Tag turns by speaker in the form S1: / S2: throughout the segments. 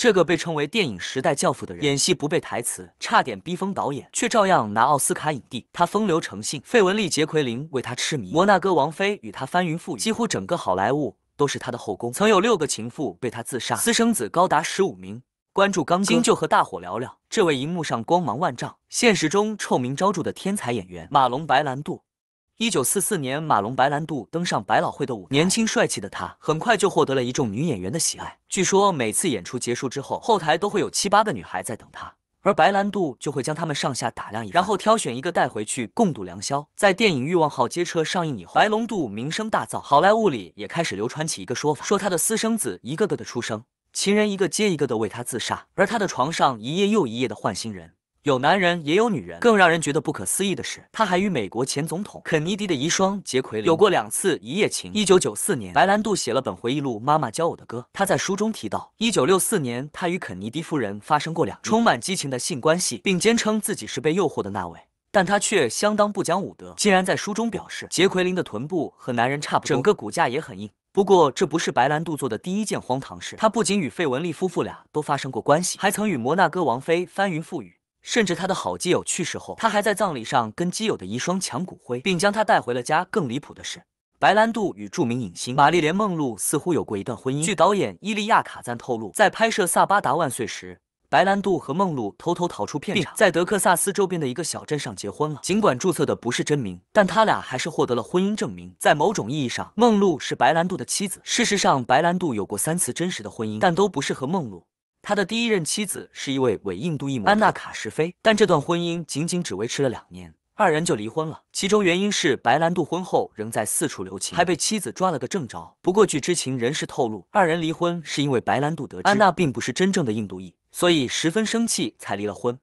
S1: 这个被称为电影时代教父的人，演戏不背台词，差点逼疯导演，却照样拿奥斯卡影帝。他风流成性，费雯丽、杰奎琳为他痴迷，摩纳哥王妃与他翻云覆雨，几乎整个好莱坞都是他的后宫。曾有六个情妇被他自杀，私生子高达十五名。关注刚筋，就和大伙聊聊这位荧幕上光芒万丈，现实中臭名昭著的天才演员马龙·白兰度。一九四四年，马龙·白兰度登上百老汇的舞台。年轻帅气的他，很快就获得了一众女演员的喜爱。据说每次演出结束之后，后台都会有七八个女孩在等他，而白兰度就会将他们上下打量一番，然后挑选一个带回去共度良宵。在电影《欲望号街车》上映以后，白龙度名声大噪，好莱坞里也开始流传起一个说法，说他的私生子一个个的出生，情人一个接一个的为他自杀，而他的床上一夜又一夜的换新人。有男人也有女人，更让人觉得不可思议的是，他还与美国前总统肯尼迪的遗孀杰奎琳有过两次一夜情。一九九四年，白兰度写了本回忆录《妈妈教我的歌》，他在书中提到，一九六四年他与肯尼迪夫人发生过两充满激情的性关系，并坚称自己是被诱惑的那位。但他却相当不讲武德，竟然在书中表示杰奎琳的臀部和男人差不多，整个骨架也很硬。不过，这不是白兰度做的第一件荒唐事，他不仅与费雯丽夫妇俩都发生过关系，还曾与摩纳哥王妃翻云覆雨。甚至他的好基友去世后，他还在葬礼上跟基友的遗孀抢骨灰，并将他带回了家。更离谱的是，白兰度与著名影星玛丽莲·梦露似乎有过一段婚姻。据导演伊利亚·卡赞透露，在拍摄《萨巴达万岁》时，白兰度和梦露偷偷逃出片场，在德克萨斯周边的一个小镇上结婚了。尽管注册的不是真名，但他俩还是获得了婚姻证明。在某种意义上，梦露是白兰度的妻子。事实上，白兰度有过三次真实的婚姻，但都不是和梦露。他的第一任妻子是一位伪印度裔，安娜卡什菲，但这段婚姻仅仅只维持了两年，二人就离婚了。其中原因是白兰度婚后仍在四处留情，还被妻子抓了个正着。不过据知情人士透露，二人离婚是因为白兰度得知安娜并不是真正的印度裔，所以十分生气才离了婚。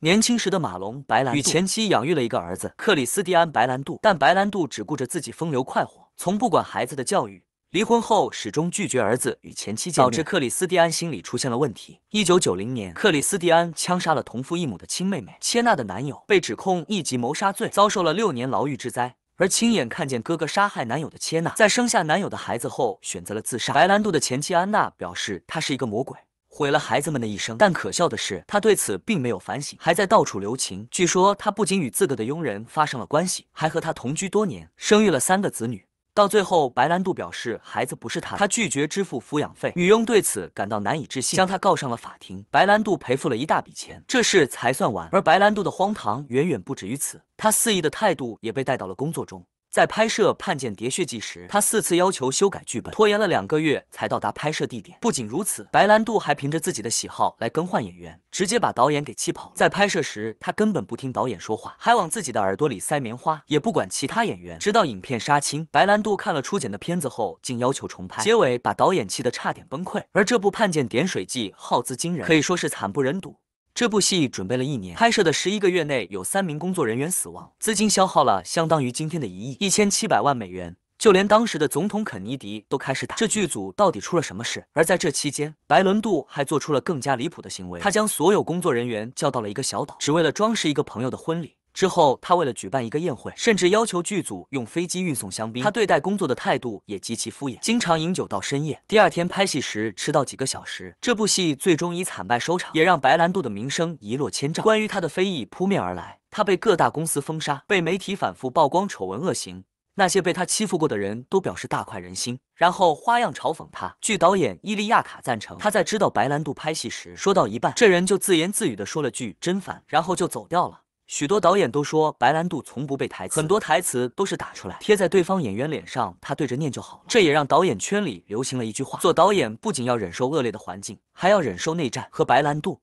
S1: 年轻时的马龙白兰与前妻养育了一个儿子克里斯蒂安白兰度，但白兰度只顾着自己风流快活，从不管孩子的教育。离婚后，始终拒绝儿子与前妻见面，导致克里斯蒂安心理出现了问题。一九九零年，克里斯蒂安枪杀了同父异母的亲妹妹切娜的男友，被指控一级谋杀罪，遭受了六年牢狱之灾。而亲眼看见哥哥杀害男友的切娜，在生下男友的孩子后，选择了自杀。白兰度的前妻安娜表示，他是一个魔鬼，毁了孩子们的一生。但可笑的是，他对此并没有反省，还在到处留情。据说他不仅与自个的佣人发生了关系，还和他同居多年，生育了三个子女。到最后，白兰度表示孩子不是他，他拒绝支付抚养费。女佣对此感到难以置信，将他告上了法庭。白兰度赔付了一大笔钱，这事才算完。而白兰度的荒唐远远不止于此，他肆意的态度也被带到了工作中。在拍摄《判剑喋血记》时，他四次要求修改剧本，拖延了两个月才到达拍摄地点。不仅如此，白兰度还凭着自己的喜好来更换演员，直接把导演给气跑。在拍摄时，他根本不听导演说话，还往自己的耳朵里塞棉花，也不管其他演员。直到影片杀青，白兰度看了初剪的片子后，竟要求重拍，结尾把导演气得差点崩溃。而这部《判剑点水记》耗资惊人，可以说是惨不忍睹。这部戏准备了一年，拍摄的十一个月内有三名工作人员死亡，资金消耗了相当于今天的一亿一千七百万美元。就连当时的总统肯尼迪都开始打这剧组到底出了什么事。而在这期间，白伦杜还做出了更加离谱的行为，他将所有工作人员叫到了一个小岛，只为了装饰一个朋友的婚礼。之后，他为了举办一个宴会，甚至要求剧组用飞机运送香槟。他对待工作的态度也极其敷衍，经常饮酒到深夜，第二天拍戏时迟到几个小时。这部戏最终以惨败收场，也让白兰度的名声一落千丈。关于他的非议扑面而来，他被各大公司封杀，被媒体反复曝光丑闻恶行。那些被他欺负过的人都表示大快人心，然后花样嘲讽他。据导演伊利亚卡赞成，他在知道白兰度拍戏时，说到一半，这人就自言自语的说了句“真烦”，然后就走掉了。许多导演都说白兰度从不背台词，很多台词都是打出来贴在对方演员脸上，他对着念就好了。这也让导演圈里流行了一句话：做导演不仅要忍受恶劣的环境，还要忍受内战。和白兰度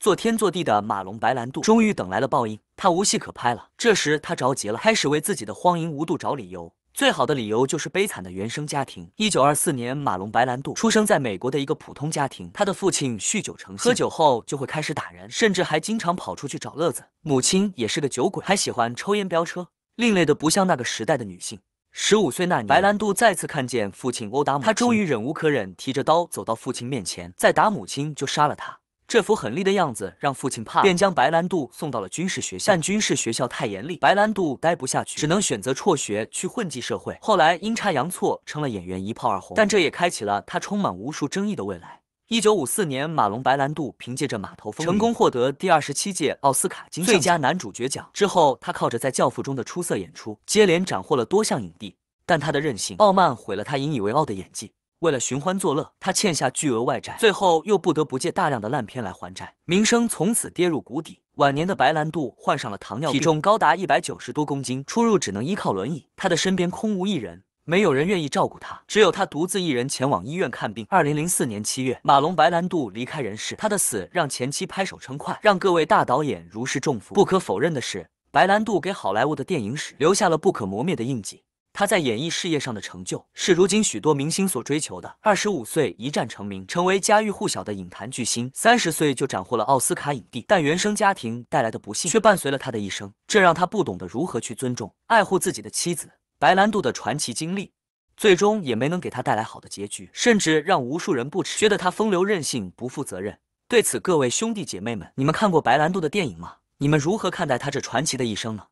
S1: 做天做地的马龙·白兰度终于等来了报应，他无戏可拍了。这时他着急了，开始为自己的荒淫无度找理由。最好的理由就是悲惨的原生家庭。一九二四年，马龙·白兰度出生在美国的一个普通家庭。他的父亲酗酒成性，喝酒后就会开始打人，甚至还经常跑出去找乐子。母亲也是个酒鬼，还喜欢抽烟飙车。另类的不像那个时代的女性。十五岁那年，白兰度再次看见父亲殴打母亲，他终于忍无可忍，提着刀走到父亲面前：“再打母亲就杀了他。”这副狠厉的样子让父亲怕，便将白兰度送到了军事学校。但军事学校太严厉，白兰度待不下去，只能选择辍学去混迹社会。后来阴差阳错成了演员，一炮而红。但这也开启了他充满无数争议的未来。一九五四年，马龙·白兰度凭借着《码头风成功获得第二十七届奥斯卡金最佳男主角奖。之后，他靠着在《教父》中的出色演出，接连斩获了多项影帝。但他的任性、傲慢毁了他引以为傲的演技。为了寻欢作乐，他欠下巨额外债，最后又不得不借大量的烂片来还债，名声从此跌入谷底。晚年的白兰度患上了糖尿病，体重高达一百九十多公斤，出入只能依靠轮椅。他的身边空无一人，没有人愿意照顾他，只有他独自一人前往医院看病。二零零四年七月，马龙·白兰度离开人世。他的死让前妻拍手称快，让各位大导演如释重负。不可否认的是，白兰度给好莱坞的电影史留下了不可磨灭的印记。他在演艺事业上的成就，是如今许多明星所追求的。二十五岁一战成名，成为家喻户晓的影坛巨星；三十岁就斩获了奥斯卡影帝。但原生家庭带来的不幸，却伴随了他的一生，这让他不懂得如何去尊重、爱护自己的妻子。白兰度的传奇经历，最终也没能给他带来好的结局，甚至让无数人不耻，觉得他风流任性、不负责任。对此，各位兄弟姐妹们，你们看过白兰度的电影吗？你们如何看待他这传奇的一生呢？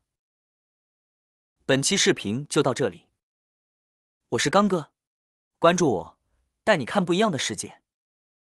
S1: 本期视频就到这里，我是刚哥，关注我，带你看不一样的世界。